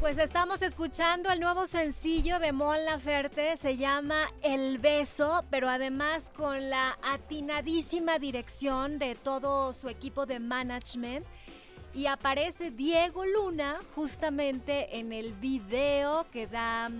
Pues estamos escuchando el nuevo sencillo de Mon Laferte, se llama El Beso, pero además con la atinadísima dirección de todo su equipo de management. Y aparece Diego Luna justamente en el video que da,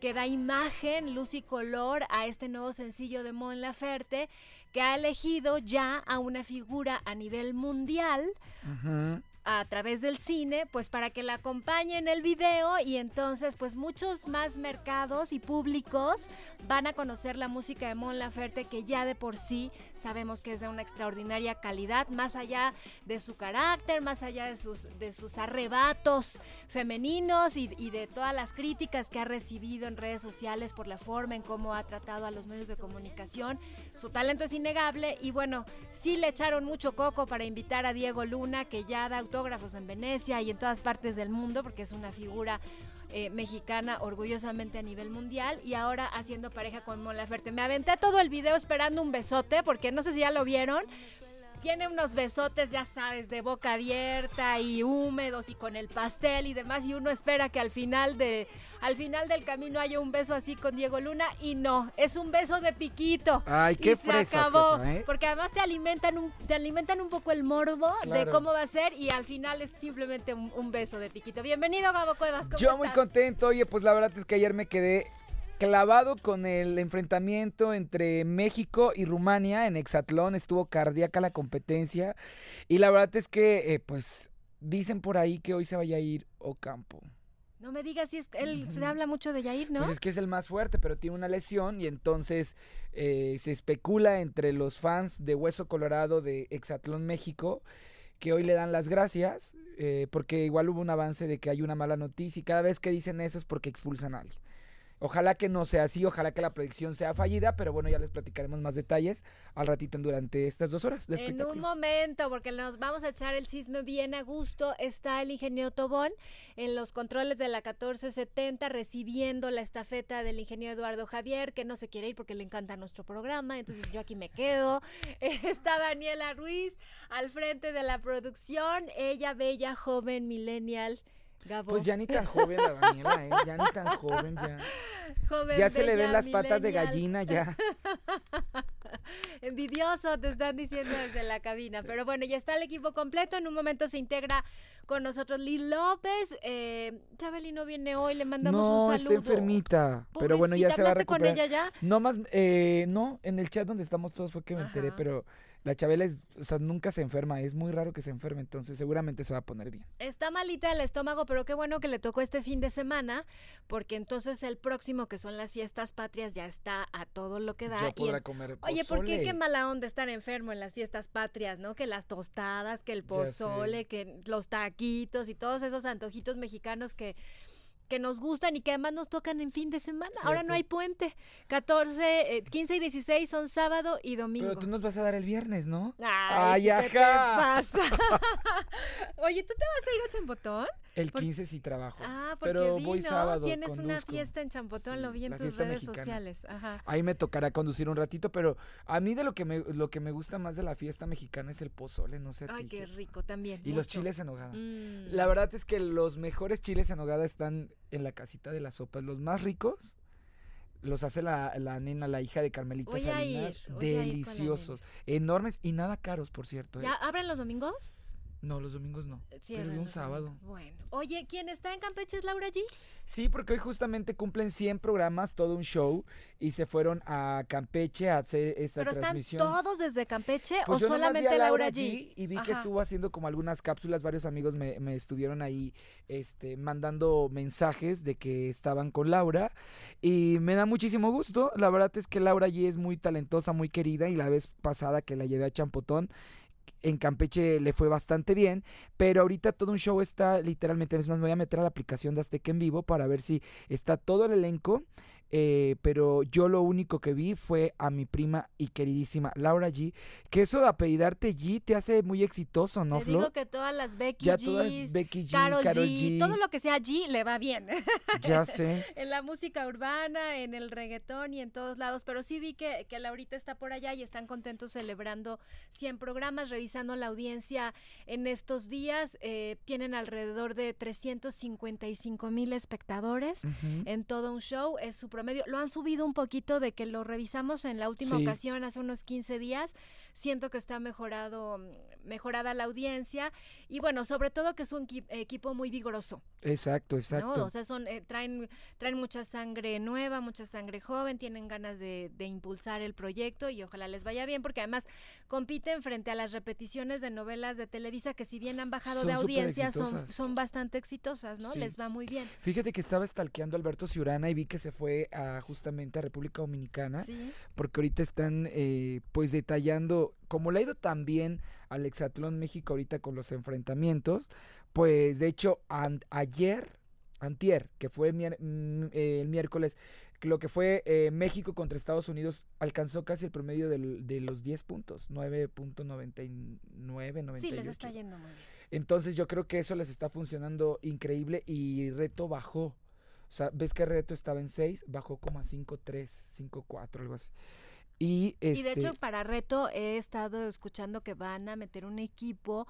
que da imagen, luz y color a este nuevo sencillo de Mon Laferte, que ha elegido ya a una figura a nivel mundial. Ajá a través del cine, pues para que la acompañen el video y entonces pues muchos más mercados y públicos van a conocer la música de Mon Laferte que ya de por sí sabemos que es de una extraordinaria calidad, más allá de su carácter, más allá de sus, de sus arrebatos femeninos y de todas las críticas que ha recibido en redes sociales por la forma en cómo ha tratado a los medios de comunicación, su talento es innegable y bueno, sí le echaron mucho coco para invitar a Diego Luna, que ya da autógrafos en Venecia y en todas partes del mundo, porque es una figura eh, mexicana orgullosamente a nivel mundial y ahora haciendo pareja con Mon Laferte. Me aventé todo el video esperando un besote, porque no sé si ya lo vieron, tiene unos besotes, ya sabes, de boca abierta y húmedos y con el pastel y demás. Y uno espera que al final, de, al final del camino haya un beso así con Diego Luna y no, es un beso de piquito. Ay, qué y ¿eh? Porque además te alimentan, un, te alimentan un poco el morbo de cómo va a ser y al final es simplemente un, beso de piquito. Bienvenido, Gabo Cuevas. Yo muy contento. Oye, pues la verdad es que ayer me quedé clavado con el enfrentamiento entre México y Rumania en Hexatlón. Estuvo cardíaca la competencia. Y la verdad es que, eh, pues, dicen por ahí que hoy se vaya a ir Ocampo. No me digas si es él se habla mucho de Yair, ¿no? Pues es que es el más fuerte, pero tiene una lesión y entonces eh, se especula entre los fans de Hueso Colorado de Exatlón México que hoy le dan las gracias eh, porque igual hubo un avance de que hay una mala noticia y cada vez que dicen eso es porque expulsan a alguien. Ojalá que no sea así, ojalá que la predicción sea fallida, pero bueno, ya les platicaremos más detalles al ratito durante estas dos horas. De en un momento, porque nos vamos a echar el chisme bien a gusto. Está el ingeniero Tobón en los controles de la 1470 recibiendo la estafeta del ingeniero Eduardo Javier, que no se quiere ir porque le encanta nuestro programa, entonces yo aquí me quedo. Está Daniela Ruiz al frente de la producción, ella bella, joven, millennial pues ya ni tan joven la Daniela, ¿eh? Ya ni tan joven, ya. ya se le ven las patas de gallina, ya. Envidioso, te están diciendo desde la cabina. Pero bueno, ya está el equipo completo. En un momento se integra con nosotros Liz López. Eh, Chabeli no viene hoy, le mandamos un saludo. No, está enfermita. pero bueno, ya se va a recuperar. con ella ya? No, más, eh, no, en el chat donde estamos todos fue que me enteré, pero la Chabela es, o sea, nunca se enferma, es muy raro que se enferme, entonces seguramente se va a poner bien. Está malita el estómago, pero qué bueno que le tocó este fin de semana, porque entonces el próximo, que son las fiestas patrias, ya está a todo lo que da. Ya podrá comer Oye, ¿por qué qué mala onda estar enfermo en las fiestas patrias, no? Que las tostadas, que el pozole, que los taquitos y todos esos antojitos mexicanos que que nos gustan y que además nos tocan en fin de semana. Ahora no hay puente. 14, 15 eh, y 16 son sábado y domingo. Pero tú nos vas a dar el viernes, ¿no? Ay, ¿qué pasa? Oye, ¿tú te vas a ir a Chambotón? El 15 sí trabajo. Ah, porque pero voy sábado. Tienes una fiesta en Champotón, lo vi en tus redes sociales. Ajá. Ahí me tocará conducir un ratito, pero a mí de lo que me, lo que me gusta más de la fiesta mexicana es el pozole, no sé. Ay, qué rico también. Y los chiles en hogada. Mm. La verdad es que los mejores chiles en hogada están en la casita de las sopas. Los más ricos los hace la, la, nena, la hija de Carmelita Salinas. deliciosos, enormes y nada caros, por cierto. Eh. ¿Ya abren los domingos? No, los domingos no. Eh, pero un sábado. Bueno. Oye, ¿quién está en Campeche es Laura G? Sí, porque hoy justamente cumplen 100 programas, todo un show, y se fueron a Campeche a hacer esta ¿Pero transmisión. ¿Están todos desde Campeche pues o solamente Laura, G? Sí, Y vi que estuvo haciendo como algunas cápsulas, varios amigos me, estuvieron ahí este, mandando mensajes de que estaban con Laura, y me da muchísimo gusto. La verdad es que Laura G es muy talentosa, muy querida, y la vez pasada que la llevé a Champotón, en Campeche le fue bastante bien, pero ahorita todo un show está literalmente, es me voy a meter a la aplicación de Azteca en vivo para ver si está todo el elenco eh, pero yo lo único que vi fue a mi prima y queridísima Laura G, que eso de apellidarte G te hace muy exitoso, ¿no, Te que todas las Becky G, todo lo que sea G le va bien. Ya sé. en la música urbana, en el reggaetón y en todos lados, pero sí vi que, que Laurita está por allá y están contentos celebrando 100 programas, revisando la audiencia en estos días, eh, tienen alrededor de 355 mil espectadores en todo un show, es su promedio. Lo han subido un poquito de que lo revisamos en la última ocasión hace unos 15 días siento que está mejorado, mm, mejorada la audiencia y bueno, sobre todo que es un equipo muy vigoroso. Exacto, exacto. O sea, son, eh, traen, traen mucha sangre nueva, mucha sangre joven, tienen ganas de, impulsar el proyecto y ojalá les vaya bien, porque además compiten frente a las repeticiones de novelas de Televisa que si bien han bajado de audiencia, son, son bastante exitosas, ¿no? Les va muy bien. Fíjate que estaba stalkeando Alberto Ciurana y vi que se fue a, justamente a República Dominicana, porque ahorita están eh, pues detallando como le ha ido tan bien al Hexatlón México ahorita con los enfrentamientos, pues de hecho ayer, antier, que fue mm, eh, el miércoles, lo que fue eh, México contra Estados Unidos alcanzó casi el promedio de los 10 puntos, 9.99, 98. Sí, les está yendo Entonces yo creo que eso les está funcionando increíble y Reto bajó. O sea, ves que Reto estaba en 6, bajó como a 5.3, 5.4, algo así. Y, de hecho, este para reto he estado escuchando que van a meter un equipo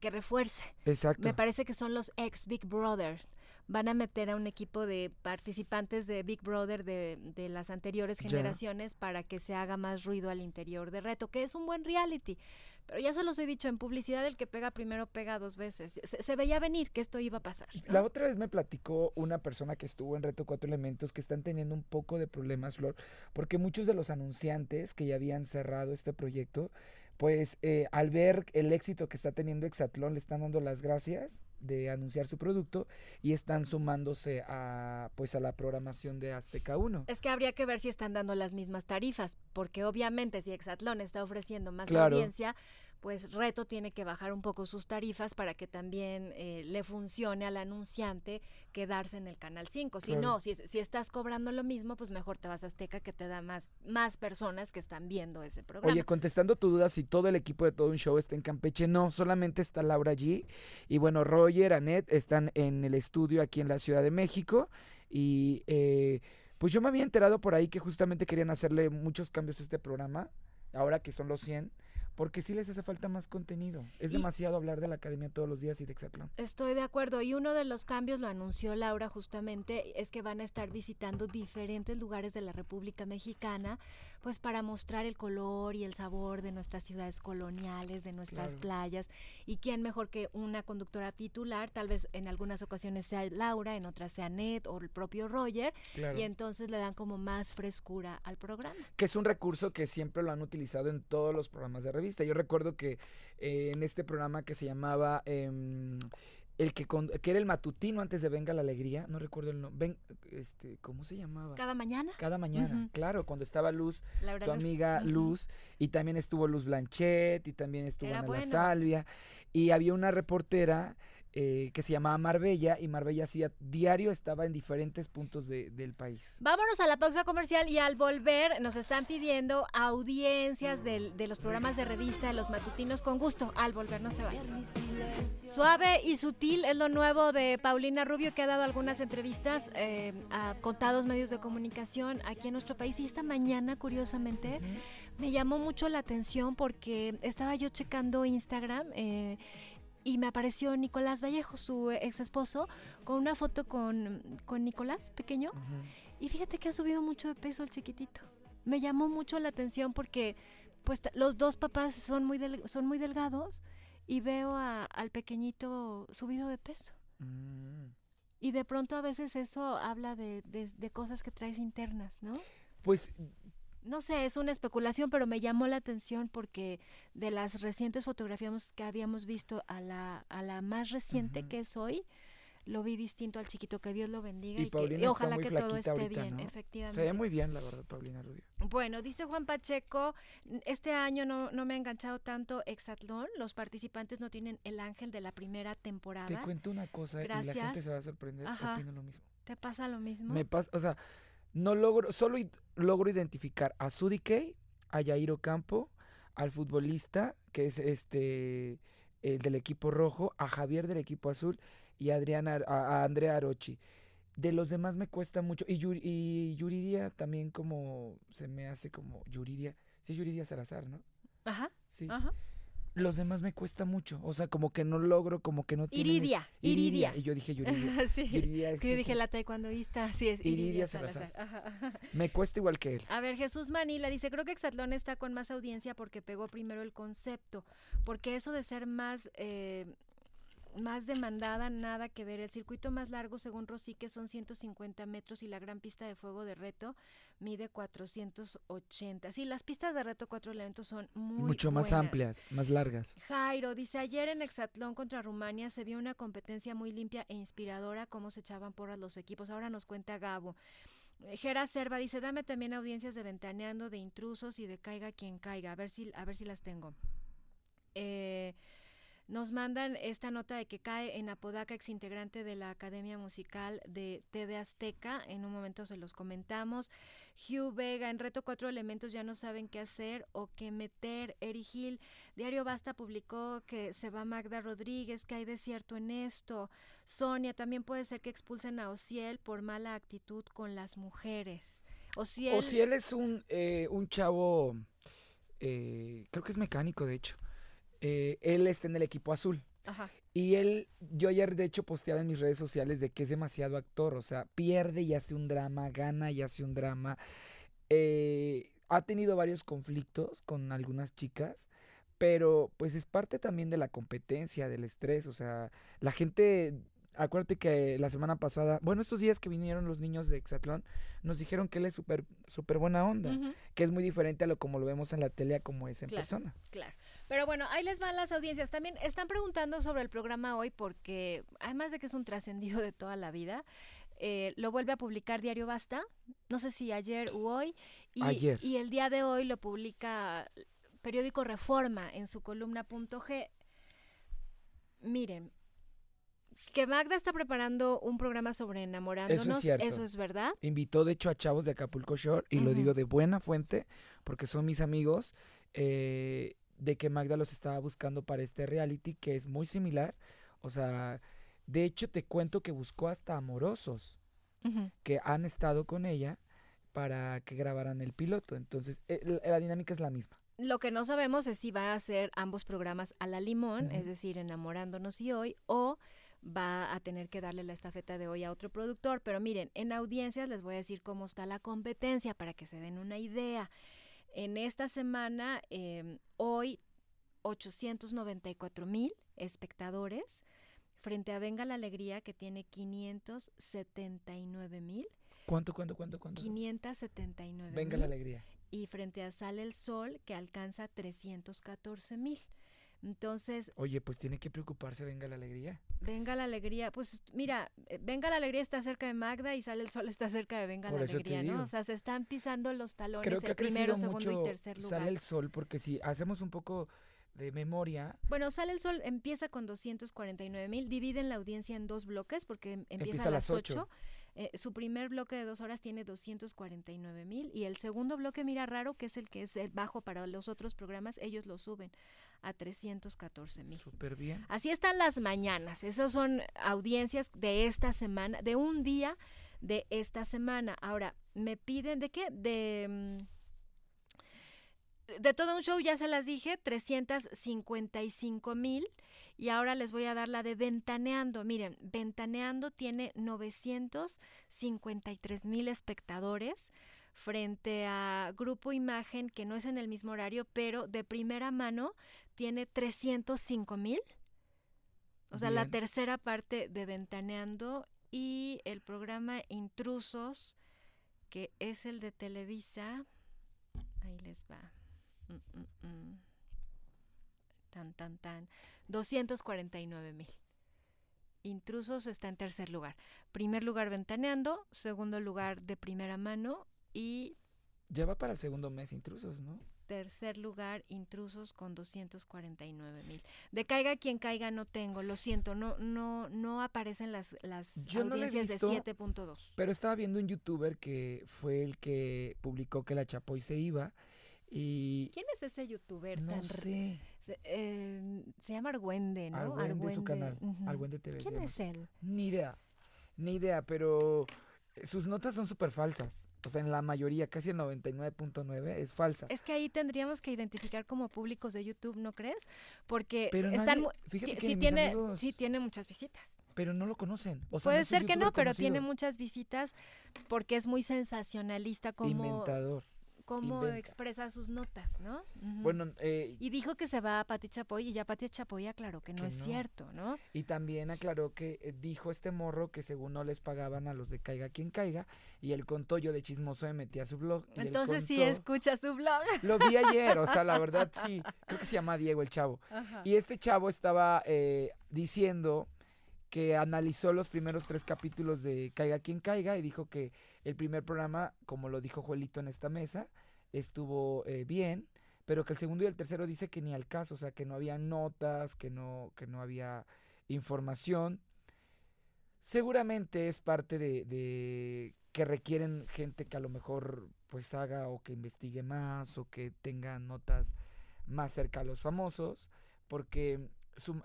que refuerce. Exacto. Me parece que son los ex Big Brother. Van a meter a un equipo de participantes de Big Brother de, de las anteriores generaciones para que se haga más ruido al interior de reto, que es un buen reality. Pero ya se los he dicho, en publicidad el que pega primero pega dos veces. Se, veía venir que esto iba a pasar. La otra vez me platicó una persona que estuvo en Reto Cuatro Elementos que están teniendo un poco de problemas, Flor, porque muchos de los anunciantes que ya habían cerrado este proyecto pues eh, al ver el éxito que está teniendo Exatlón, le están dando las gracias de anunciar su producto y están sumándose a pues a la programación de Azteca 1. Es que habría que ver si están dando las mismas tarifas, porque obviamente si Exatlón está ofreciendo más audiencia, pues Reto tiene que bajar un poco sus tarifas para que también eh, le funcione al anunciante quedarse en el Canal 5. Si no, si, estás cobrando lo mismo, pues mejor te vas a Azteca que te da más, más personas que están viendo ese programa. Oye, contestando tu duda, si todo el equipo de todo un show está en Campeche, no, solamente está Laura allí. Y bueno, Roger, Anet están en el estudio aquí en la Ciudad de México. Y eh, pues yo me había enterado por ahí que justamente querían hacerle muchos cambios a este programa, ahora que son los 100 porque sí les hace falta más contenido. Es demasiado hablar de la academia todos los días y de Excel. Estoy de acuerdo. Y uno de los cambios, lo anunció Laura justamente, es que van a estar visitando diferentes lugares de la República Mexicana pues para mostrar el color y el sabor de nuestras ciudades coloniales, de nuestras playas. Y quién mejor que una conductora titular, tal vez en algunas ocasiones sea Laura, en otras sea Net o el propio Roger, y entonces le dan como más frescura al programa. Que es un recurso que siempre lo han utilizado en todos los programas de revista. Yo recuerdo que eh, en este programa que se llamaba... Em, el que, que era el matutino antes de Venga la Alegría, no recuerdo el nombre, este, ¿cómo se llamaba? Cada mañana. Cada mañana, claro, cuando estaba Luz, tu amiga Luz, y también estuvo Luz Blanchet, y también estuvo Ana la Salvia, y había una reportera eh, que se llamaba Marbella y Marbella hacía diario, estaba en diferentes puntos del país. Vámonos a la pausa comercial y al volver nos están pidiendo audiencias de los programas de revista, los matutinos, con gusto. Al volver no se vayan. Suave y sutil es lo nuevo de Paulina Rubio que ha dado algunas entrevistas eh, a contados medios de comunicación aquí en nuestro país y esta mañana curiosamente me llamó mucho la atención porque estaba yo checando Instagram. Eh, y me apareció Nicolás Vallejo, su ex esposo, con una foto con, Nicolás, pequeño. Y fíjate que ha subido mucho de peso el chiquitito. Me llamó mucho la atención porque pues los dos papás son muy, son muy delgados y veo al pequeñito subido de peso. Mm. Y de pronto a veces eso habla de, de cosas que traes internas, ¿no? Pues no sé, es una especulación, pero me llamó la atención porque de las recientes fotografías que habíamos visto a la, a la más reciente que es hoy, lo vi distinto al chiquito, que Dios lo bendiga y, que, ojalá que todo esté bien, efectivamente. Se ve muy bien, la verdad, Paulina Rubio. Bueno, dice Juan Pacheco, este año no, me ha enganchado tanto Exatlón, los participantes no tienen el ángel de la primera temporada. Te cuento una cosa y la gente se va a sorprender, lo mismo. ¿Te pasa lo mismo? Me pasa, o sea, no logro, solo logro identificar a Sudike, a Yairo Campo, al futbolista, que es este el del equipo rojo, a Javier del equipo azul y a, a, Andrea Arochi. De los demás me cuesta mucho. Y, y, Yuridia también como se me hace como Yuridia. Sí, Yuridia Salazar, ¿no? Ajá. Sí. Ajá los demás me cuesta mucho. O sea, como que no logro, como que no tengo. Iridia, Iridia. Y yo dije Yuridia. sí. es que yo dije la taekwondoísta, así es. Iridia, se Salazar. a Me cuesta igual que él. A ver, Jesús Manila dice, creo que Exatlón está con más audiencia porque pegó primero el concepto. Porque eso de ser más... Eh, más demandada, nada que ver. El circuito más largo, según Rosique, son 150 metros y la gran pista de fuego de reto mide 480. Sí, las pistas de reto cuatro elementos son muy Mucho más amplias, más largas. Jairo dice, ayer en Exatlón contra Rumania se vio una competencia muy limpia e inspiradora, cómo se echaban por los equipos. Ahora nos cuenta Gabo. Eh, Gera Serva dice, dame también audiencias de ventaneando, de intrusos y de caiga quien caiga. A ver si, a ver si las tengo. Eh, nos mandan esta nota de que cae en Apodaca, ex integrante de la Academia Musical de TV Azteca. En un momento se los comentamos. Hugh Vega, en Reto Cuatro Elementos ya no saben qué hacer o qué meter. Eri Gil, Diario Basta publicó que se va Magda Rodríguez, que hay desierto en esto. Sonia, también puede ser que expulsen a Ociel por mala actitud con las mujeres. Ociel, es un, eh, un chavo, eh, creo que es mecánico de hecho eh, él está en el equipo azul. Y él, yo ayer de hecho posteaba en mis redes sociales de que es demasiado actor, o sea, pierde y hace un drama, gana y hace un drama. Eh, ha tenido varios conflictos con algunas chicas, pero pues es parte también de la competencia, del estrés, o sea, la gente acuérdate que la semana pasada, bueno, estos días que vinieron los niños de Exatlón, nos dijeron que él es súper super buena onda, que es muy diferente a lo como lo vemos en la tele como es en persona. Claro. Pero bueno, ahí les van las audiencias. También están preguntando sobre el programa hoy porque, además de que es un trascendido de toda la vida, eh, lo vuelve a publicar Diario Basta. No sé si ayer u hoy. Y, ayer. y el día de hoy lo publica periódico Reforma en su columna punto G. Miren, que Magda está preparando un programa sobre enamorándonos, eso es, cierto. Eso es verdad. Invitó de hecho a chavos de Acapulco Shore y lo digo de buena fuente porque son mis amigos eh, de que Magda los estaba buscando para este reality que es muy similar. O sea, de hecho te cuento que buscó hasta amorosos que han estado con ella para que grabaran el piloto. Entonces, e, la dinámica es la misma. Lo que no sabemos es si va a hacer ambos programas a la limón, es decir, enamorándonos y hoy, o va a tener que darle la estafeta de hoy a otro productor. Pero miren, en audiencias les voy a decir cómo está la competencia para que se den una idea. En esta semana, em, hoy 894 mil espectadores frente a Venga la Alegría que tiene 579 mil. ¿Cuánto, cuánto, cuánto, cuánto? 579 Venga la Alegría. Y frente a Sale el Sol que alcanza 314 mil. Entonces... Oye, pues tiene que preocuparse, venga la alegría. Venga la alegría, pues mira, eh, venga la alegría está cerca de Magda y sale el sol está cerca de venga la alegría, ¿no? O sea, se están pisando los talones el primero, segundo y tercer lugar. Sale el sol porque si hacemos un poco de memoria. Bueno, sale el sol, empieza con 249 mil, dividen la audiencia en dos bloques porque em, empieza, a las 8. Eh, su primer bloque de dos horas tiene 249 mil y el segundo bloque, mira raro, que es el que es el eh, bajo para los otros programas, ellos lo suben a 314 mil. Súper bien. Así están las mañanas. Esas son audiencias de esta semana, de un día de esta semana. Ahora, me piden de qué? De... Mm, de todo un show ya se las dije, 355 mil. Y ahora les voy a dar la de Ventaneando. Miren, Ventaneando tiene 953 mil espectadores frente a Grupo Imagen, que no es en el mismo horario, pero de primera mano tiene 305 mil. O sea, la tercera parte de Ventaneando y el programa Intrusos, que es el de Televisa. Ahí les va. Mm, mm, mm. Tan, tan, tan. 249 mil. Intrusos está en tercer lugar. Primer lugar Ventaneando, segundo lugar de primera mano y... Ya va para el segundo mes Intrusos, ¿no? Tercer lugar, intrusos con 249 mil. De caiga quien caiga, no tengo, lo siento, no no no aparecen las, las Yo no de 7.2. Pero estaba viendo un youtuber que fue el que publicó que la Chapoy se iba y... ¿Quién es ese youtuber? No sé. Em, se, llama Argüende, ¿no? Argüende, Argüende. su canal, Argüende TV. ¿Quién es él? Ni idea, ni idea, pero sus notas son súper falsas. O sea, en la mayoría, casi el 99.9 es falsa. Es que ahí tendríamos que identificar como públicos de YouTube, ¿no crees? Porque están nadie, sí tiene amigos, sí tiene muchas visitas. Pero no lo conocen. Puede ser que no, pero tiene muchas visitas porque es muy sensacionalista como inventador cómo expresa sus notas, ¿no? Bueno, eh, y dijo que se va a Pati Chapoy y ya Pati Chapoy aclaró que no es cierto, ¿no? Y también aclaró que eh, dijo este morro que según no les pagaban a los de caiga quien caiga y el contó yo de chismoso le metí a su blog. Entonces sí escucha su blog. Lo vi ayer, o sea, la verdad sí, creo que se llama Diego el chavo. Y este chavo estaba eh, diciendo que analizó los primeros tres capítulos de Caiga quien caiga y dijo que el primer programa, como lo dijo Juelito en esta mesa, estuvo eh, bien, pero que el segundo y el tercero dice que ni al caso, o sea, que no había notas, que no, que no había información. Seguramente es parte de, de que requieren gente que a lo mejor pues haga o que investigue más o que tenga notas más cerca a los famosos, porque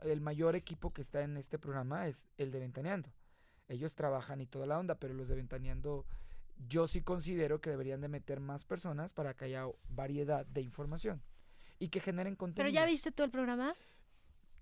el mayor equipo que está en este programa es el de Ventaneando. Ellos trabajan y toda la onda, pero los de Ventaneando yo sí considero que deberían de meter más personas para que haya variedad de información y que generen contenido. ¿Pero ya viste tú el programa?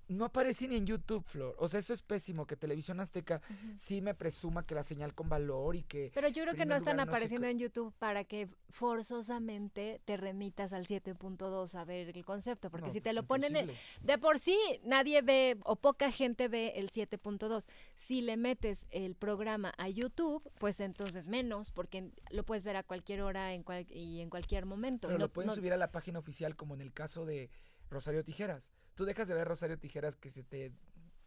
no aparece ni en YouTube, Flor. O sea, eso es pésimo que Televisión Azteca sí me presuma que la señal con valor y que. Pero yo creo que no están apareciendo en YouTube para que forzosamente te remitas al 7.2 a ver el concepto, porque si pues te lo ponen. En... de por sí, nadie ve o poca gente ve el 7.2. Si le metes el programa a YouTube, pues entonces menos, porque lo puedes ver a cualquier hora en y en cualquier momento. Pero lo pueden subir a la página oficial, como en el caso de Rosario Tijeras. Tú dejas de ver Rosario Tijeras que se te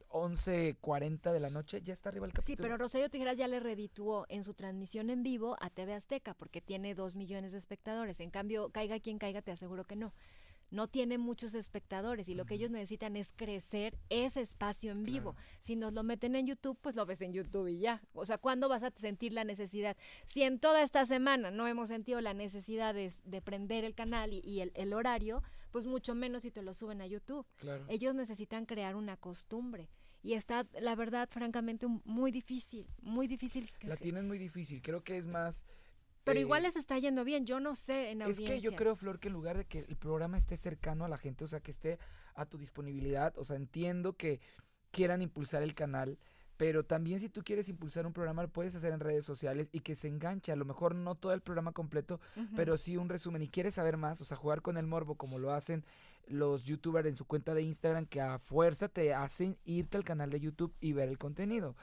11.40 de la noche, ya está arriba el capítulo. Sí, pero Rosario Tijeras ya le redituó en su transmisión en vivo a TV Azteca porque tiene dos millones de espectadores. En cambio, caiga quien caiga, te aseguro que no no tiene muchos espectadores y lo que ellos necesitan es crecer ese espacio en vivo. Si nos lo meten en YouTube, pues lo ves en YouTube y ya. O sea, ¿cuándo vas a sentir la necesidad? Si en toda esta semana no hemos sentido la necesidad de, prender el canal y, el, el, horario, pues mucho menos si te lo suben a YouTube. Ellos necesitan crear una costumbre y está, la verdad, francamente, muy difícil, muy difícil. La tienen muy difícil, creo que es más pero igual les está yendo bien, yo no sé en audiencia. Es que yo creo, Flor, que en lugar de que el programa esté cercano a la gente, o sea, que esté a tu disponibilidad, o sea, entiendo que quieran impulsar el canal, pero también si tú quieres impulsar un programa, lo puedes hacer en redes sociales y que se enganche. A lo mejor no todo el programa completo, pero sí un resumen. Y quieres saber más, o sea, jugar con el morbo como lo hacen los youtubers en su cuenta de Instagram, que a fuerza te hacen irte al canal de YouTube y ver el contenido.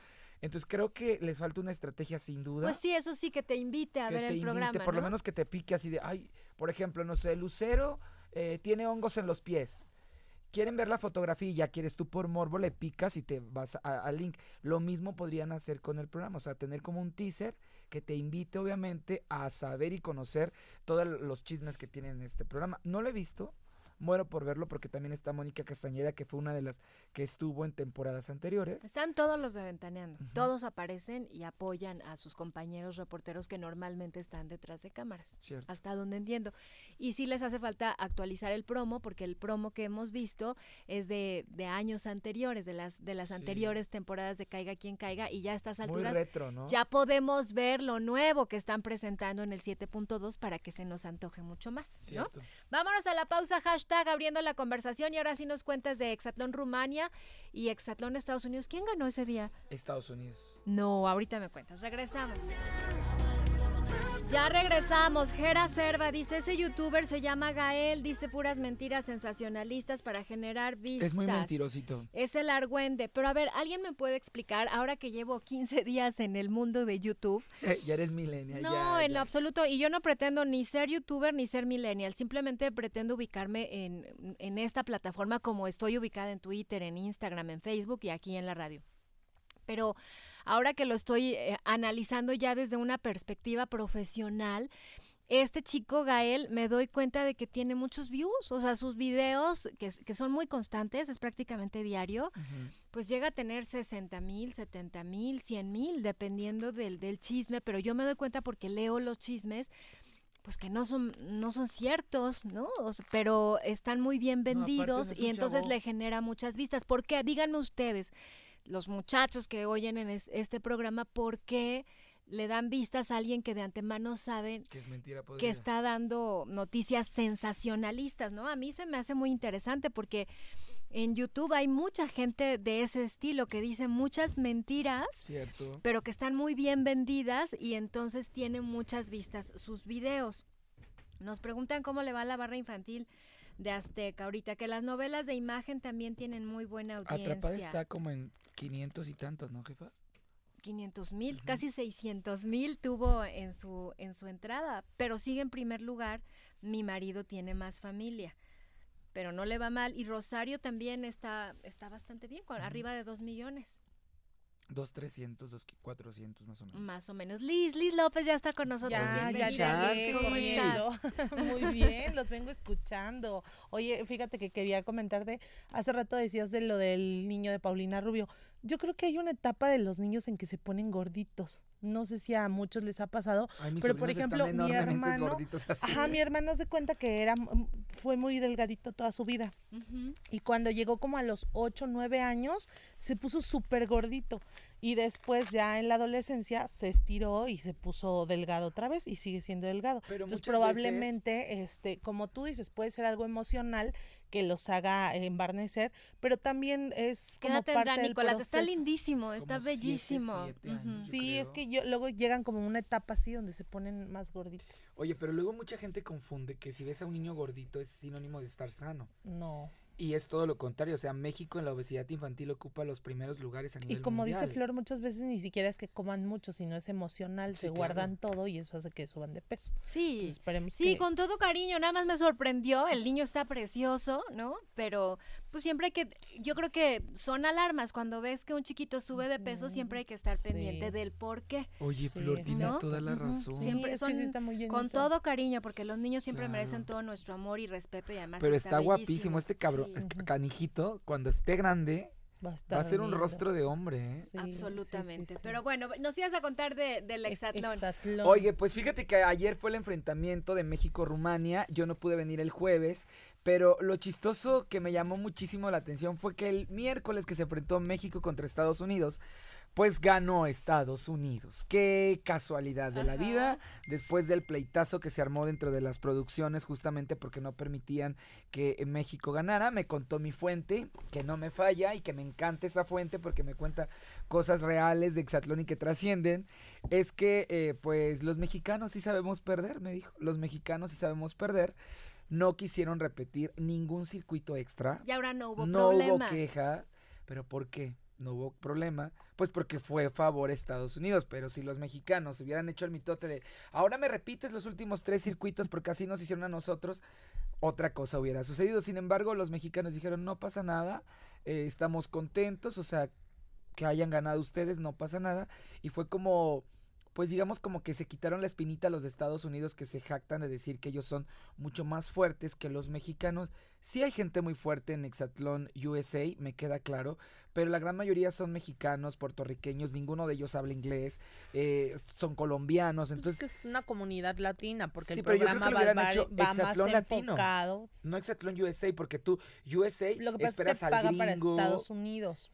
Entonces creo que les falta una estrategia sin duda. Pues sí, eso sí, que te invite a que ver te invite, Por lo menos que te pique así de, ay, por ejemplo, no sé, Lucero eh, tiene hongos en los pies. Quieren ver la fotografía y ya quieres tú por morbo, le picas y te vas al link. Lo mismo podrían hacer con el programa, o sea, tener como un teaser que te invite obviamente a saber y conocer todos los chismes que tienen en este programa. No lo he visto, Muero por verlo porque también está Mónica Castañeda, que fue una de las que estuvo en temporadas anteriores. Están todos los de Ventaneando. Todos aparecen y apoyan a sus compañeros reporteros que normalmente están detrás de cámaras. Hasta donde entiendo. Y sí les hace falta actualizar el promo, porque el promo que hemos visto es de, años anteriores, de las, de las anteriores temporadas de Caiga quien caiga, y ya a estas alturas Muy retro, ¿no? ya podemos ver lo nuevo que están presentando en el 7.2 para que se nos antoje mucho más. ¿no? Vámonos a la pausa hashtag está abriendo la conversación y ahora sí nos cuentas de Exatlón Rumania y Exatlón Estados Unidos. ¿Quién ganó ese día? Estados Unidos. No, ahorita me cuentas. Regresamos. Ya regresamos. Gera Cerva dice, ese youtuber se llama Gael, dice puras mentiras sensacionalistas para generar vistas. Es muy mentirosito. Es el argüende. Pero a ver, ¿alguien me puede explicar, ahora que llevo 15 días en el mundo de YouTube? Eh, ya eres millennial. No, en lo absoluto. Y yo no pretendo ni ser youtuber ni ser millennial. Simplemente pretendo ubicarme en, en esta plataforma como estoy ubicada en Twitter, en Instagram, en Facebook y aquí en la radio. Pero ahora que lo estoy eh, analizando ya desde una perspectiva profesional, este chico Gael me doy cuenta de que tiene muchos views, o sea, sus videos, que, son muy constantes, es prácticamente diario, pues llega a tener 60 mil, 70 mil, 100 mil, dependiendo del, chisme, pero yo me doy cuenta porque leo los chismes pues que no son no son ciertos, ¿no? pero están muy bien vendidos y entonces le genera muchas vistas. ¿Por qué? Díganme ustedes, los muchachos que oyen en este programa por qué le dan vistas a alguien que de antemano saben que, está dando noticias sensacionalistas, ¿no? A mí se me hace muy interesante porque en YouTube hay mucha gente de ese estilo que dice muchas mentiras, pero que están muy bien vendidas y entonces tienen muchas vistas sus videos. Nos preguntan cómo le va a la barra infantil de Azteca ahorita, que las novelas de imagen también tienen muy buena audiencia. Atrapada está como en 500 y tantos, ¿no, jefa? 500 mil, casi 600 mil tuvo en su, en su entrada, pero sigue en primer lugar, mi marido tiene más familia, pero no le va mal. Y Rosario también está, está bastante bien, con, arriba de 2 millones. Dos trescientos, dos 400 más o menos. Más o menos. Liz, Liz López ya está con nosotros. Ya, ya, ya, ¿Cómo Muy bien, los vengo escuchando. Oye, fíjate que quería comentarte, hace rato decías de lo del niño de Paulina Rubio. Yo creo que hay una etapa de los niños en que se ponen gorditos. No sé si a muchos les ha pasado, Ay, pero por ejemplo, mi hermano, ajá, mi hermano se cuenta que era fue muy delgadito toda su vida. Y cuando llegó como a los 8, 9 años, se puso súper gordito. Y después ya en la adolescencia se estiró y se puso delgado otra vez y sigue siendo delgado. Pero Entonces probablemente, este, como tú dices, puede ser algo emocional que los haga embarnecer, pero también es como Quédate parte del Nicolás, está lindísimo, está bellísimo. Sí, es que yo, luego llegan como una etapa así donde se ponen más gorditos. Oye, pero luego mucha gente confunde que si ves a un niño gordito es sinónimo de estar sano. No. Y es todo lo contrario, o sea, México en la obesidad infantil ocupa los primeros lugares a nivel Y como dice Flor, muchas veces ni siquiera es que coman mucho, sino es emocional, se guardan todo y eso hace que suban de peso. Sí, sí, con todo cariño, nada más me sorprendió, el niño está precioso, ¿no? Pero pues siempre que, yo creo que son alarmas. Cuando ves que un chiquito sube de peso, siempre hay que estar pendiente del por qué. Oye, Flor, tienes toda la razón. siempre con todo cariño, porque los niños siempre merecen todo nuestro amor y respeto y además. Pero está, guapísimo este cabrón, este canijito, cuando esté grande, Va a, ser un rostro de hombre. ¿eh? Absolutamente. Pero bueno, nos ibas a contar de, del hexatlón. Oye, pues fíjate que ayer fue el enfrentamiento de México-Rumania. Yo no pude venir el jueves, pero lo chistoso que me llamó muchísimo la atención fue que el miércoles que se enfrentó México contra Estados Unidos, pues ganó Estados Unidos. Qué casualidad de la vida, después del pleitazo que se armó dentro de las producciones, justamente porque no permitían que México ganara, me contó mi fuente, que no me falla y que me encanta esa fuente porque me cuenta cosas reales de Exatlón y que trascienden, es que eh, pues los mexicanos sí sabemos perder, me dijo, los mexicanos sí sabemos perder no quisieron repetir ningún circuito extra. Y ahora no hubo problema. No hubo queja. ¿Pero por qué? No hubo problema. Pues porque fue favor Estados Unidos. Pero si los mexicanos hubieran hecho el mitote de ahora me repites los últimos tres circuitos porque así nos hicieron a nosotros, otra cosa hubiera sucedido. Sin embargo, los mexicanos dijeron no pasa nada, eh, estamos contentos, o sea, que hayan ganado ustedes, no pasa nada. Y fue como pues digamos como que se quitaron la espinita a los Estados Unidos que se jactan de decir que ellos son mucho más fuertes que los mexicanos. Sí hay gente muy fuerte en Exatlón USA, me queda claro, pero la gran mayoría son mexicanos, puertorriqueños, ninguno de ellos habla inglés, eh, son colombianos, entonces... Pues es, que es una comunidad latina, porque el programa va, latino, No Exatlón USA, porque tú USA lo esperas es para Estados Unidos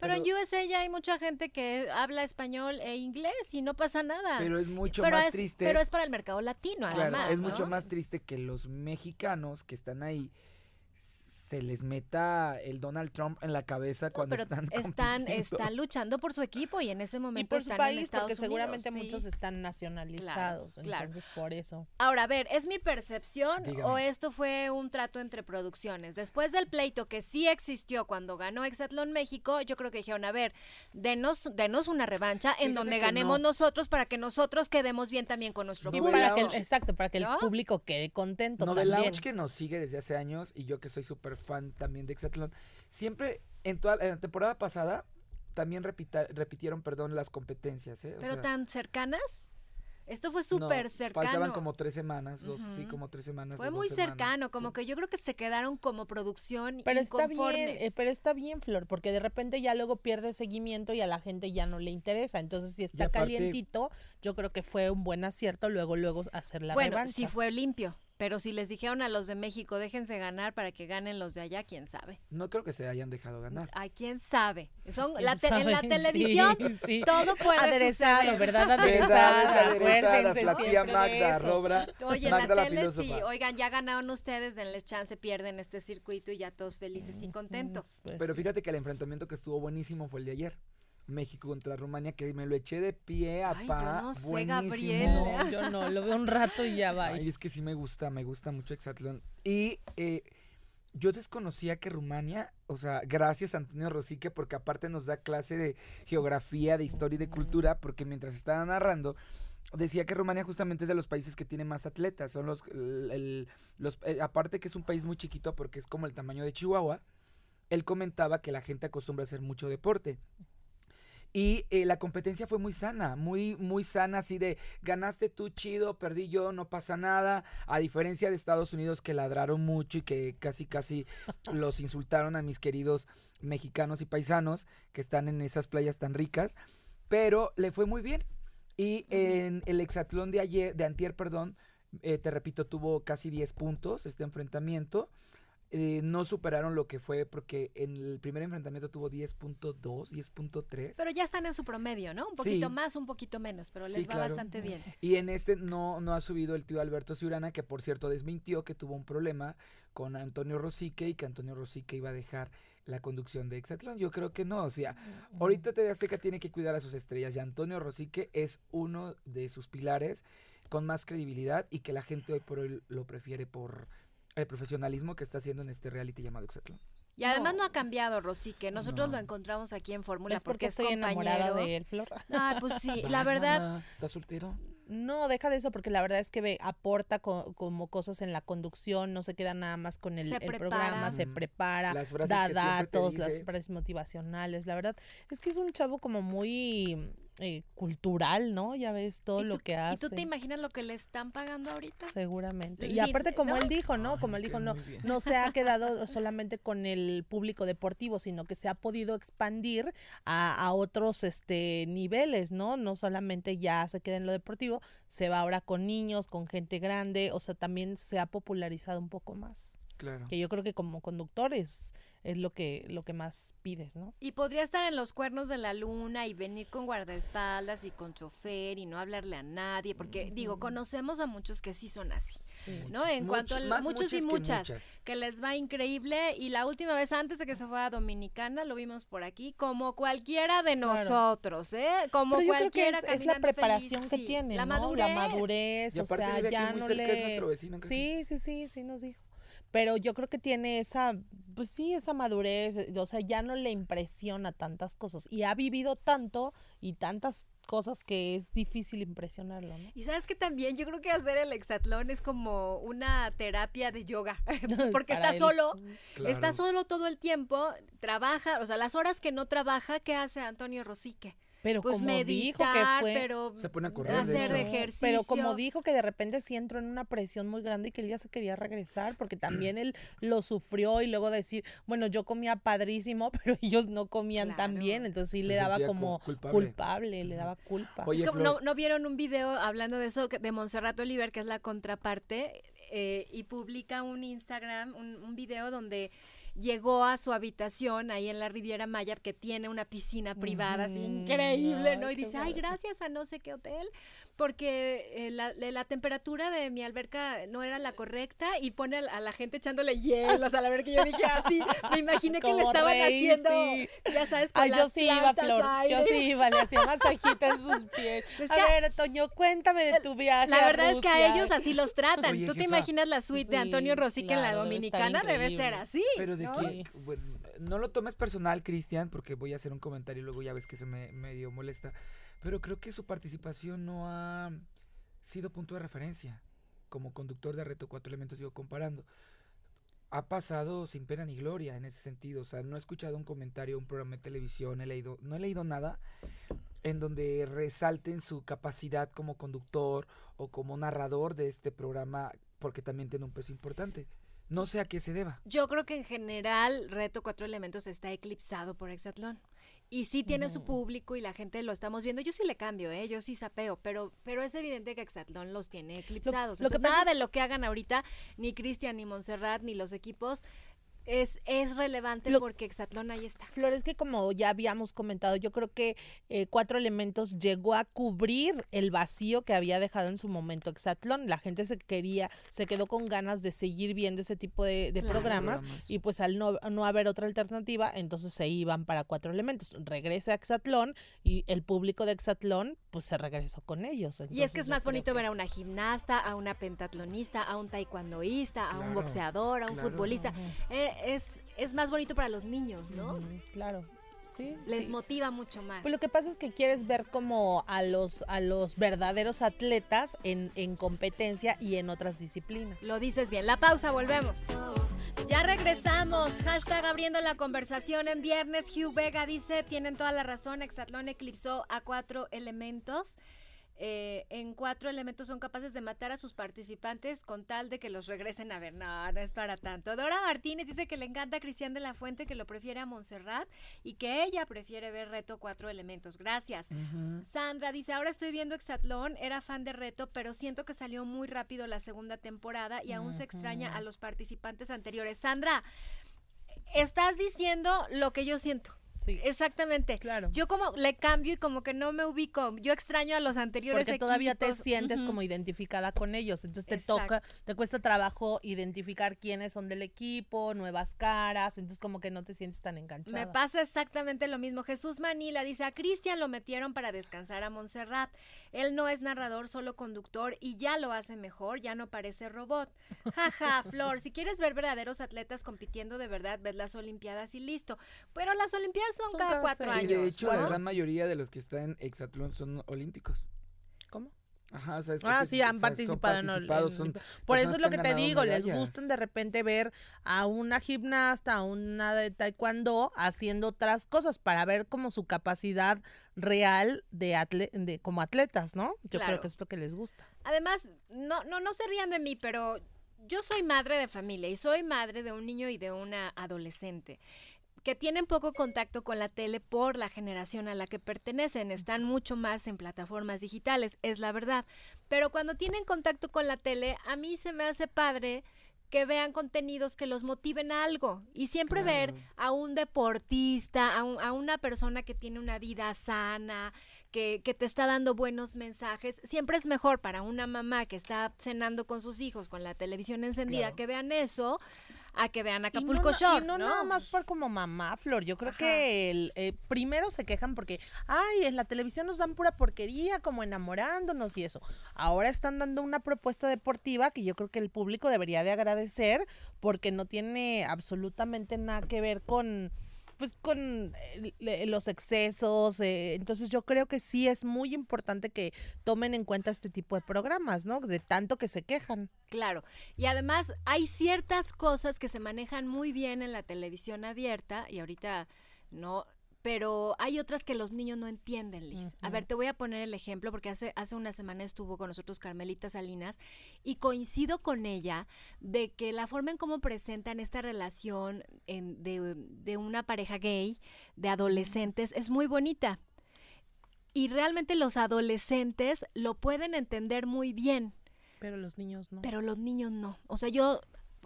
pero, en USA ya hay mucha gente que habla español e inglés y no pasa nada. Pero es mucho más triste. Pero es para el mercado latino, claro, Es mucho más triste que los mexicanos que están ahí les meta el Donald Trump en la cabeza cuando están están luchando por su equipo y en ese momento están en porque seguramente muchos están nacionalizados, entonces por eso. Ahora a ver, es mi percepción o esto fue un trato entre producciones. Después del pleito que sí existió cuando ganó Exatlón México, yo creo que dijeron, a ver, denos denos una revancha en donde ganemos nosotros para que nosotros quedemos bien también con nuestro público. exacto, para que el público quede contento. No, también. que nos sigue desde hace años y yo que soy súper fan también de Exatlón. Siempre, en toda la temporada pasada, también repitieron, perdón, las competencias. ¿eh? ¿Pero tan cercanas? Esto fue súper cercano. Faltaban como tres semanas, dos, sí, como tres semanas. Fue muy cercano, como que yo creo que se quedaron como producción pero Está bien, eh, pero está bien, Flor, porque de repente ya luego pierde seguimiento y a la gente ya no le interesa. Entonces, si está calientito, yo creo que fue un buen acierto luego, luego hacer la Bueno, si fue limpio. Pero si les dijeron a los de México, déjense ganar para que ganen los de allá, quién sabe. No creo que se hayan dejado ganar. ¿A quién sabe. Pues, Son la en la televisión todo puede Aderezado, ¿verdad? Aderezadas, aderezadas, la tía Magda, Robra, Oye, Magda la, tele, sí. Oigan, ya ganaron ustedes, denles chance, pierden este circuito y ya todos felices y contentos. Pues pero fíjate que el enfrentamiento que estuvo buenísimo fue el de ayer. México contra Rumania, que me lo eché de pie a Ay, Yo no sé, Gabriel. yo no, lo veo un rato y ya va. Ay, es que sí me gusta, me gusta mucho Exatlón. Y eh, yo desconocía que Rumania, o sea, gracias Antonio Rosique, porque aparte nos da clase de geografía, de historia y de cultura, porque mientras estaba narrando, decía que Rumania justamente es de los países que tiene más atletas. Son los, los eh, aparte que es un país muy chiquito porque es como el tamaño de Chihuahua, él comentaba que la gente acostumbra a hacer mucho deporte. Y eh, la competencia fue muy sana, muy, muy sana, así de ganaste tú chido, perdí yo, no pasa nada. A diferencia de Estados Unidos que ladraron mucho y que casi, casi los insultaron a mis queridos mexicanos y paisanos que están en esas playas tan ricas. Pero le fue muy bien. Y en el hexatlón de ayer, de antier, perdón, eh, te repito, tuvo casi 10 puntos este enfrentamiento. Eh, no superaron lo que fue porque en el primer enfrentamiento tuvo 10.2, 10.3. Pero ya están en su promedio, ¿no? Un poquito más, un poquito menos, pero les va bastante bien. Y en este no, no ha subido el tío Alberto Ciurana, que por cierto desmintió que tuvo un problema con Antonio Rosique y que Antonio Rosique iba a dejar la conducción de Exatlón. Yo creo que no, o sea, mm. ahorita TV tiene que cuidar a sus estrellas y Antonio Rosique es uno de sus pilares con más credibilidad y que la gente hoy por hoy lo prefiere por el profesionalismo que está haciendo en este reality llamado Exatlón. Y además no. ha cambiado, Rosy, que nosotros lo encontramos aquí en Fórmula porque, estoy enamorada de él, Flor. Ah, pues sí, la verdad. ¿Estás soltero? No, deja de eso porque la verdad es que aporta como cosas en la conducción, no se queda nada más con el, programa, se mm. prepara, da datos, las frases motivacionales, la verdad. Es que es un chavo como muy eh, cultural, ¿no? Ya ves todo lo que hace. ¿Y tú te imaginas lo que le están pagando ahorita? Seguramente. Y aparte, como él dijo, ¿no? Como él dijo, no, no se ha quedado solamente con el público deportivo, sino que se ha podido expandir a, otros este, niveles, ¿no? No solamente ya se queda en lo deportivo, se va ahora con niños, con gente grande, o sea, también se ha popularizado un poco más. Claro. Que yo creo que como conductores es lo que, lo que más pides, ¿no? Y podría estar en los cuernos de la luna y venir con guardaespaldas y con chofer y no hablarle a nadie, porque digo, conocemos a muchos que sí son así, ¿no? en cuanto a muchos y muchas que, les va increíble y la última vez antes de que se fuera a Dominicana lo vimos por aquí, como cualquiera de nosotros, ¿eh? Como cualquiera que es, la preparación que tiene, la madurez, o es nuestro vecino, sí, sí, sí, sí nos dijo pero yo creo que tiene esa, pues sí, esa madurez, eh, o sea, ya no le impresiona tantas cosas y ha vivido tanto y tantas cosas que es difícil impresionarlo, ¿no? Y sabes que también yo creo que hacer el hexatlón es como una terapia de yoga, porque está solo, está solo todo el tiempo, trabaja, o sea, las horas que no trabaja, ¿qué hace Antonio Rosique? Pero pues como dijo que fue, a hacer de Pero como dijo que de repente sí entró en una presión muy grande y que él ya se quería regresar, porque también él lo sufrió y luego decir, bueno, yo comía padrísimo, pero ellos no comían tan bien, entonces sí le daba como culpable, le daba culpa. Oye, ¿no, vieron un video hablando de eso de Montserrat Oliver, que es la contraparte, eh, y publica un Instagram, un video donde llegó a su habitación ahí en la Riviera Maya, que tiene una piscina privada, así, increíble, ¿no? Y dice, ay, gracias a no sé qué hotel, porque eh, la, la, temperatura de mi alberca no era la correcta y pone a, la gente echándole hielos a la alberca. Y yo dije, así, me imaginé que le estaban haciendo, ya sabes, con ay, yo sí plantas, iba, Flor, yo sí iba, le hacía masajita en sus pies. a ver, Toño, cuéntame de tu viaje. La verdad es que a ellos así los tratan. ¿Tú te imaginas la suite de Antonio Rosique en la Dominicana? Debe, ser así. ¿no? lo tomes personal, Cristian, porque voy a hacer un comentario y luego ya ves que se me dio molesta. Pero creo que su participación no ha sido punto de referencia como conductor de Reto Cuatro Elementos, digo, comparando. Ha pasado sin pena ni gloria en ese sentido. O sea, no he escuchado un comentario, un programa de televisión, he leído, no he leído nada en donde resalten su capacidad como conductor o como narrador de este programa, porque también tiene un peso importante. No sé a qué se deba. Yo creo que en general Reto Cuatro Elementos está eclipsado por Exatlón. Y sí tiene su mm. público y la gente lo estamos viendo. Yo sí le cambio, ¿eh? yo sí sapeo, pero, pero es evidente que Exatlón los tiene eclipsados. Lo, que nada de lo que hagan ahorita, ni Cristian, ni Montserrat, ni los equipos, es, es relevante porque Exatlón ahí está. Flores, que como ya habíamos comentado, yo creo que eh, Cuatro Elementos llegó a cubrir el vacío que había dejado en su momento Exatlón. La gente se quería, se quedó con ganas de seguir viendo ese tipo de, programas, y pues al no, no, haber otra alternativa, entonces se iban para Cuatro Elementos. Regresa a Exatlón y el público de Exatlón pues se regresó con ellos. y es que es más bonito ver a una gimnasta, a una pentatlonista, a un taekwondoísta, a un boxeador, a un futbolista. Eh, es, es más bonito para los niños, ¿no? claro. Sí, les motiva mucho más. Pues lo que pasa es que quieres ver como a los, a los verdaderos atletas en, en competencia y en otras disciplinas. Lo dices bien. La pausa, volvemos. Ya regresamos. Hashtag abriendo la conversación en viernes. Hugh Vega dice, tienen toda la razón, Exatlón eclipsó a cuatro elementos. Eh, en cuatro elementos son capaces de matar a sus participantes con tal de que los regresen a ver. No, no es para tanto. Dora Martínez dice que le encanta a Cristian de la Fuente, que lo prefiere a Montserrat y que ella prefiere ver Reto Cuatro Elementos. Gracias. Sandra dice, ahora estoy viendo Exatlón, era fan de Reto, pero siento que salió muy rápido la segunda temporada y aún se extraña a los participantes anteriores. Sandra, estás diciendo lo que yo siento. Exactamente. Claro. Yo como le cambio y como que no me ubico. Yo extraño a los anteriores Porque todavía te sientes como identificada con ellos. Entonces te toca, te cuesta trabajo identificar quiénes son del equipo, nuevas caras. Entonces como que no te sientes tan enganchada. Me pasa exactamente lo mismo. Jesús Manila dice, a Cristian lo metieron para descansar a Montserrat. Él no es narrador, solo conductor y ya lo hace mejor, ya no parece robot. Jaja, Flor, si quieres ver verdaderos atletas compitiendo de verdad, ves las Olimpiadas y listo. Pero las Olimpiadas son, cada, cuatro años. de hecho, la gran mayoría de los que están en hexatlón son olímpicos. ¿Cómo? Ajá, ah, sí, han participado en, Por eso es lo que, te digo, les gustan de repente ver a una gimnasta, a una de taekwondo haciendo otras cosas para ver como su capacidad real de, como atletas, ¿no? Yo creo que es lo que les gusta. Además, no no no se rían de mí, pero yo soy madre de familia y soy madre de un niño y de una adolescente que tienen poco contacto con la tele por la generación a la que pertenecen, están mucho más en plataformas digitales, es la verdad. Pero cuando tienen contacto con la tele, a mí se me hace padre que vean contenidos que los motiven a algo y siempre ver a un deportista, a, una persona que tiene una vida sana, que, te está dando buenos mensajes, siempre es mejor para una mamá que está cenando con sus hijos con la televisión encendida que vean eso a que vean Acapulco Shop, no, no, más pues por como mamá, Flor. Yo creo que el, eh, primero se quejan porque, ay, en la televisión nos dan pura porquería, como enamorándonos y eso. Ahora están dando una propuesta deportiva que yo creo que el público debería de agradecer porque no tiene absolutamente nada que ver con pues con eh, eh, los excesos. Eh, entonces yo creo que sí es muy importante que tomen en cuenta este tipo de programas, ¿no? De tanto que se quejan. Claro. Y además hay ciertas cosas que se manejan muy bien en la televisión abierta y ahorita no pero hay otras que los niños no entienden, Liz. A ver, te voy a poner el ejemplo porque hace, hace una semana estuvo con nosotros Carmelita Salinas y coincido con ella de que la forma en cómo presentan esta relación de, de una pareja gay, de adolescentes, es muy bonita. Y realmente los adolescentes lo pueden entender muy bien. Pero los niños no. Pero los niños no. O sea, yo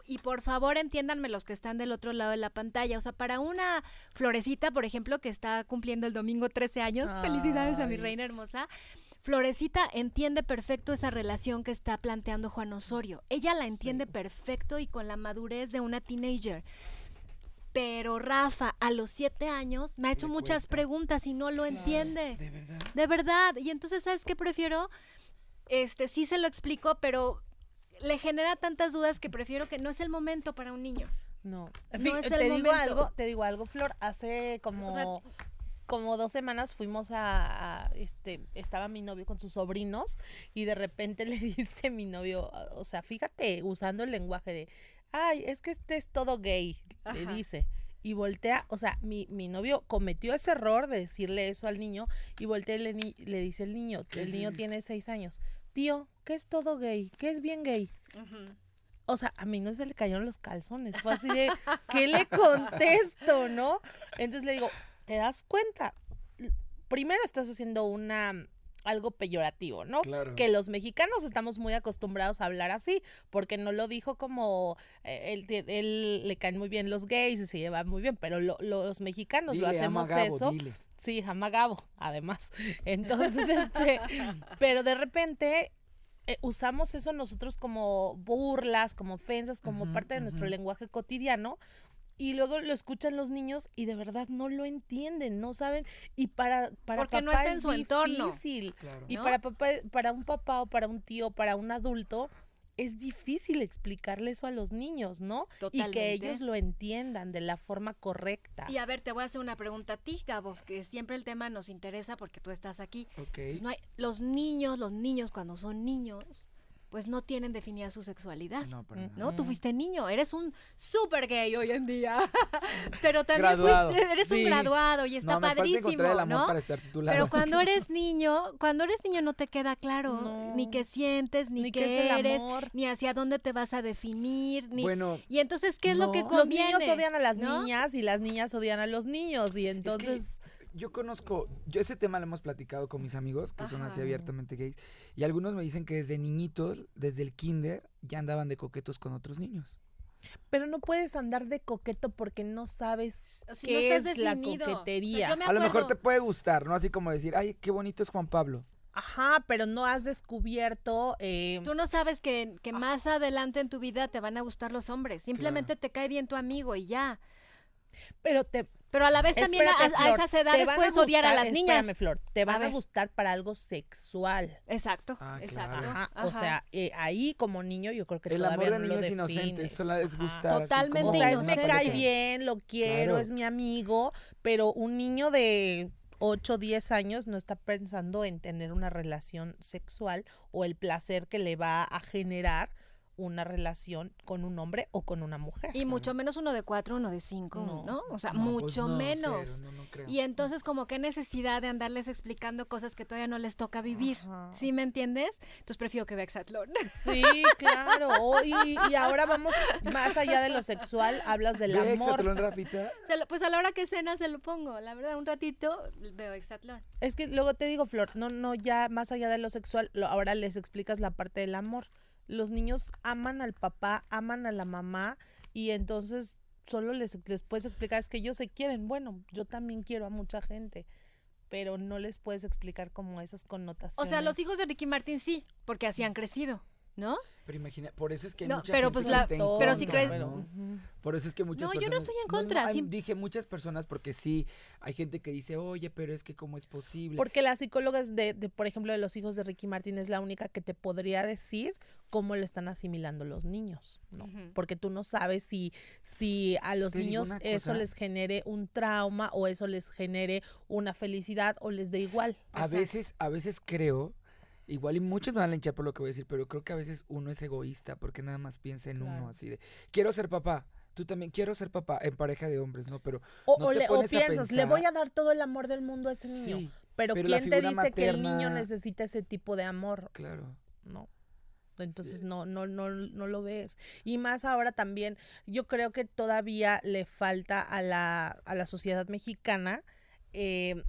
y por favor entiéndanme los que están del otro lado de la pantalla. O sea, para una florecita, por ejemplo, que está cumpliendo el domingo 13 años, felicidades a mi reina hermosa. Florecita entiende perfecto esa relación que está planteando Juan Osorio. Ella la entiende perfecto y con la madurez de una teenager. Pero Rafa, a los siete años, me ha hecho muchas preguntas y no lo entiende. De verdad. De verdad. Y entonces, ¿sabes qué prefiero? Este, sí se lo explico, pero le genera tantas dudas que prefiero que no es el momento para un niño. No, te digo algo, te digo algo, Flor, hace como como dos semanas fuimos a, este estaba mi novio con sus sobrinos y de repente le dice mi novio o sea fíjate usando el lenguaje de ay es que este es todo gay le dice y voltea, o sea, mi, mi novio cometió ese error de decirle eso al niño y voltea y le, le dice el niño, el niño tiene seis años, tío, ¿qué es todo gay? ¿Qué es bien gay? O sea, a mí no se le cayeron los calzones. Fue así de, ¿qué le contesto, no? Entonces le digo, ¿te das cuenta? Primero estás haciendo una algo peyorativo, ¿no? Claro. Que los mexicanos estamos muy acostumbrados a hablar así, porque no lo dijo como eh, él, le caen muy bien los gays y se lleva muy bien, pero los mexicanos lo hacemos eso. Sí, jamagabo, además. Entonces, este, pero de repente eh, usamos eso nosotros como burlas, como ofensas, como parte de nuestro lenguaje cotidiano, y luego lo escuchan los niños y de verdad no lo entienden, no saben y para para papá no su entorno. y para para un papá o para un tío, para un adulto es difícil explicarle eso a los niños, ¿no? Totalmente. Y que ellos lo entiendan de la forma correcta. Y a ver, te voy a hacer una pregunta a ti, Gabo, que siempre el tema nos interesa porque tú estás aquí. Ok. Pues no hay, los niños, los niños cuando son niños, pues no tienen definida su sexualidad. No, Tú fuiste niño, eres un súper gay hoy en día, pero también fuiste, eres un graduado y está padrísimo, ¿no? pero cuando eres niño, cuando eres niño no te queda claro ni qué sientes, ni, qué, eres, ni hacia dónde te vas a definir, ni... Bueno, y entonces, ¿qué es lo que conviene? Los niños odian a las niñas y las niñas odian a los niños y entonces yo conozco, yo ese tema lo hemos platicado con mis amigos que son así abiertamente gays y algunos me dicen que desde niñitos, desde el kinder, ya andaban de coquetos con otros niños. Pero no puedes andar de coqueto porque no sabes qué es la coquetería. a lo mejor te puede gustar, ¿no? Así como decir, ay, qué bonito es Juan Pablo. Ajá, pero no has descubierto. Eh, Tú no sabes que, ah. más adelante en tu vida te van a gustar los hombres. Simplemente te cae bien tu amigo y ya. Pero te, pero a la vez también a, esas edades puedes odiar a las niñas. Espérame, Flor, te van a, gustar para algo sexual. Exacto, ah, exacto. O sea, eh, ahí como niño yo creo que El todavía amor de no niño es inocente, eso la desgusta. Totalmente O sea, es me cae bien, lo quiero, es mi amigo, pero un niño de 8, 10 años no está pensando en tener una relación sexual o el placer que le va a generar una relación con un hombre o con una mujer. Y mucho menos uno de cuatro, uno de cinco, ¿no? O sea, pues mucho menos. Y entonces como qué necesidad de andarles explicando cosas que todavía no les toca vivir. ¿Sí me entiendes? Entonces prefiero que vea Exatlón. Sí, claro. Oh, y, ahora vamos más allá de lo sexual, hablas del amor. Exatlón, Rafita? pues a la hora que cena se lo pongo, la verdad, un ratito veo Exatlón. Es que luego te digo, Flor, no, no, ya más allá de lo sexual, ahora les explicas la parte del amor los niños aman al papá, aman a la mamá y entonces solo les, les puedes explicar, es que ellos se quieren, bueno, yo también quiero a mucha gente, pero no les puedes explicar como esas connotaciones. O sea, los hijos de Ricky Martin sí, porque así han crecido. ¿no? Pero imagina, por eso es que hay no, pero pues pero si crees, Por eso es que muchas personas... No, yo no estoy en contra. Dije muchas personas porque sí, hay gente que dice, oye, pero es que cómo es posible. Porque las psicólogas de, de, por ejemplo, de los hijos de Ricky Martin es la única que te podría decir cómo le están asimilando los niños, ¿no? Porque tú no sabes si, si a los niños eso les genere un trauma o eso les genere una felicidad o les da igual. A veces, a veces creo Igual y muchos me van a linchar por lo que voy a decir, pero creo que a veces uno es egoísta porque nada más piensa en uno así de, quiero ser papá. Tú también quiero ser papá en pareja de hombres, ¿no? Pero o, piensas, le voy a dar todo el amor del mundo a ese niño. pero, ¿quién te dice que el niño necesita ese tipo de amor? Claro. No. Entonces no, no, no, no lo ves. Y más ahora también, yo creo que todavía le falta a la, sociedad mexicana eh,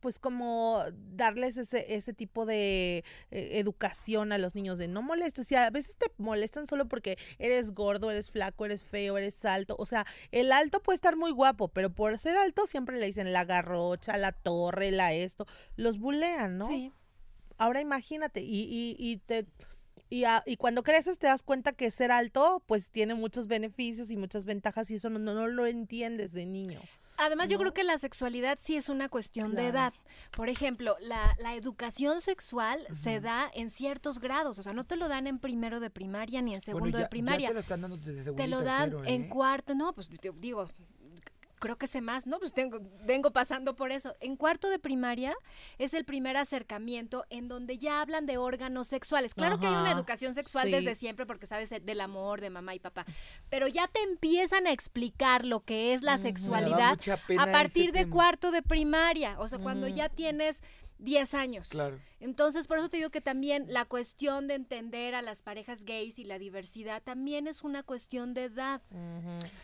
pues como darles ese, ese tipo de eh, educación a los niños de no molestes. Y a veces te molestan solo porque eres gordo, eres flaco, eres feo, eres alto. O sea, el alto puede estar muy guapo, pero por ser alto siempre le dicen la garrocha, la torre, la esto. Los bulean, ¿no? Sí. Ahora imagínate, y, y, te... Y, y, cuando creces te das cuenta que ser alto pues tiene muchos beneficios y muchas ventajas y eso no, no lo entiendes de niño. Además, yo creo que la sexualidad sí es una cuestión de edad. Por ejemplo, la, la educación sexual se da en ciertos grados. O sea, no te lo dan en primero de primaria ni en segundo de primaria. te lo dan en ¿eh? cuarto. No, pues digo, creo que sé más, ¿no? Pues tengo, vengo pasando por eso. En cuarto de primaria es el primer acercamiento en donde ya hablan de órganos sexuales. Claro que hay una educación sexual desde siempre porque sabes eh, del amor de mamá y papá, pero ya te empiezan a explicar lo que es la sexualidad a partir de cuarto de primaria, o sea, cuando ya tienes 10 años. Claro. Entonces, por eso te digo que también la cuestión de entender a las parejas gays y la diversidad también es una cuestión de edad.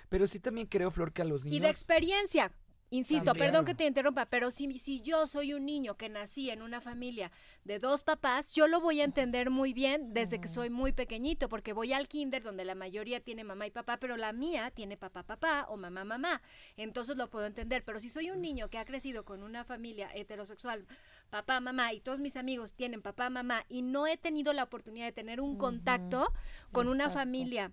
Pero sí también creo, Flor, que a los niños... Y de experiencia. Insisto, perdón que te interrumpa, pero si, si yo soy un niño que nací en una familia de dos papás, yo lo voy a entender muy bien desde que mm. soy muy pequeñito, porque voy al kinder donde la mayoría tiene mamá y papá, pero la mía tiene papá, papá o mamá, mamá. Entonces lo puedo entender, pero si soy un mm. niño que ha crecido con una familia heterosexual, papá, mamá, y todos mis amigos tienen papá, mamá, y no he tenido la oportunidad de tener un contacto con una familia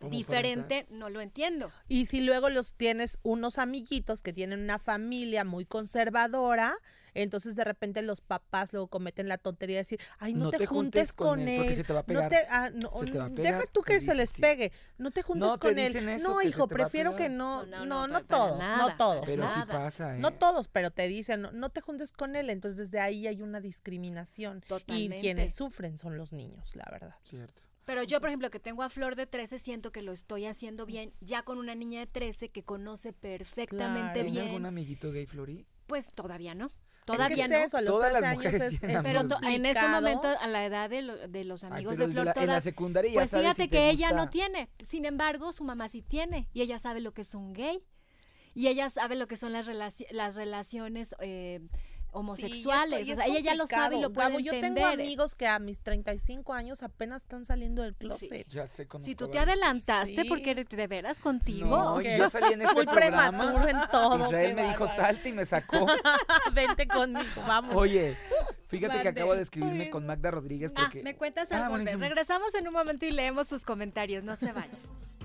diferente, no lo entiendo. Y si luego los tienes unos amiguitos que tienen una familia muy conservadora, entonces de repente los papás luego cometen la tontería de decir, ay, no, te, juntes, con, él, porque se te va a pegar. Ah, no te, deja tú que se les pegue, no te juntes con él. no, hijo, prefiero que no, no, no, no, todos, no todos. Pero pasa. ¿eh? No todos, pero te dicen, no, te juntes con él, entonces desde ahí hay una discriminación. Y quienes sufren son los niños, la verdad. Cierto. Pero yo, por ejemplo, que tengo a Flor de 13, siento que lo estoy haciendo bien ya con una niña de 13 que conoce perfectamente bien. ¿Tiene algún amiguito gay, Flori? Pues todavía no. Todavía no. Todas las mujeres años es, Pero en este momento, a la edad de, los amigos de Flor, secundaria pues fíjate que ella no tiene. Sin embargo, su mamá sí tiene y ella sabe lo que es un gay y ella sabe lo que son las, las relaciones eh, homosexuales. ella ya lo sabe y lo puede entender. Yo tengo ¿eh? amigos que a mis 35 años apenas están saliendo del closet. sé Si tú te adelantaste porque porque de veras contigo. yo salí en este programa. todo. Israel me dijo, salte y me sacó. Vente conmigo, vamos. Oye, Fíjate que acabo de escribirme con Magda Rodríguez ah, porque... me cuentas ah, algo. Regresamos en un momento y leemos sus comentarios, no se vayan.